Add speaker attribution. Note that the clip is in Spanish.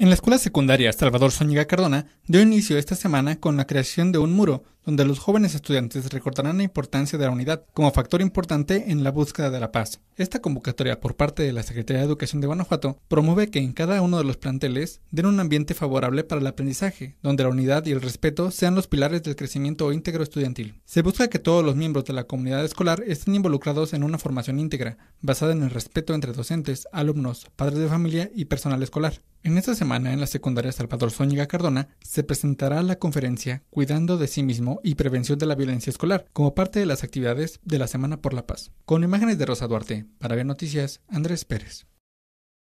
Speaker 1: En la escuela secundaria Salvador Zúñiga Cardona dio inicio esta semana con la creación de un muro donde los jóvenes estudiantes recordarán la importancia de la unidad como factor importante en la búsqueda de la paz. Esta convocatoria por parte de la Secretaría de Educación de Guanajuato promueve que en cada uno de los planteles den un ambiente favorable para el aprendizaje, donde la unidad y el respeto sean los pilares del crecimiento íntegro estudiantil. Se busca que todos los miembros de la comunidad escolar estén involucrados en una formación íntegra, basada en el respeto entre docentes, alumnos, padres de familia y personal escolar. En esta semana, en la secundaria Salvador Zóñiga Cardona, se presentará la conferencia Cuidando de sí mismo y Prevención de la Violencia Escolar, como parte de las actividades de la Semana por la Paz. Con imágenes de Rosa Duarte, para Ver Noticias, Andrés Pérez.